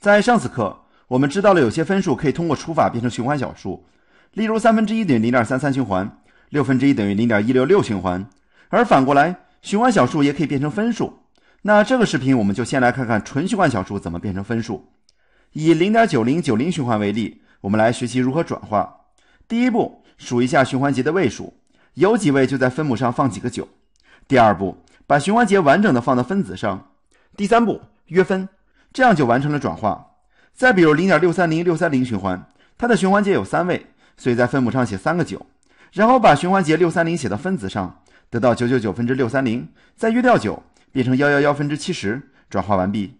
在上次课，我们知道了有些分数可以通过除法变成循环小数，例如三分之一等于零点三三循环，六分之一等于零点一六六循环。而反过来，循环小数也可以变成分数。那这个视频我们就先来看看纯循环小数怎么变成分数。以零点九零九零循环为例，我们来学习如何转化。第一步，数一下循环节的位数，有几位就在分母上放几个九。第二步，把循环节完整的放到分子上。第三步，约分。这样就完成了转化。再比如零点六三零六三零循环，它的循环节有三位，所以在分母上写三个九，然后把循环节六三零写到分子上，得到九九九分之六三零，再约掉九，变成幺幺幺分之七十，转化完毕。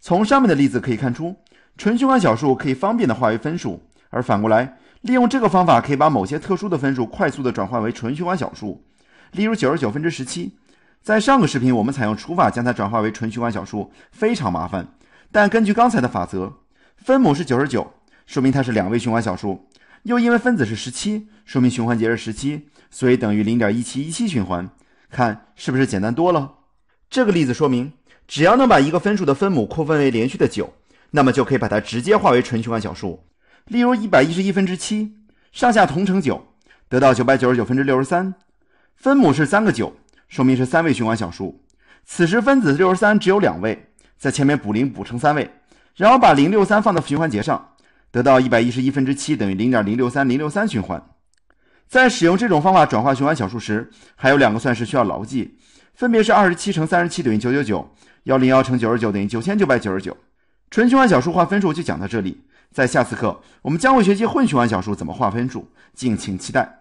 从上面的例子可以看出，纯循环小数可以方便的化为分数，而反过来，利用这个方法可以把某些特殊的分数快速的转换为纯循环小数，例如九十九分之十七。在上个视频，我们采用除法将它转化为纯循环小数，非常麻烦。但根据刚才的法则，分母是九十九，说明它是两位循环小数。又因为分子是十七，说明循环节是十七，所以等于零点一七一七循环，看是不是简单多了？这个例子说明，只要能把一个分数的分母扩分为连续的九，那么就可以把它直接化为纯循环小数。例如一百一十一分之七，上下同乘九，得到九百九十九分之六十三，分母是三个九。说明是三位循环小数，此时分子六十三只有两位，在前面补零补成三位，然后把零六三放到循环节上，得到一百一十一分之七等于零点零六三零六三循环。在使用这种方法转化循环小数时，还有两个算式需要牢记，分别是二十七乘三十七等于九九九，幺零幺乘九十九等于九千九百九十九。纯循环小数化分数就讲到这里，在下次课我们将会学习混循环小数怎么化分数，敬请期待。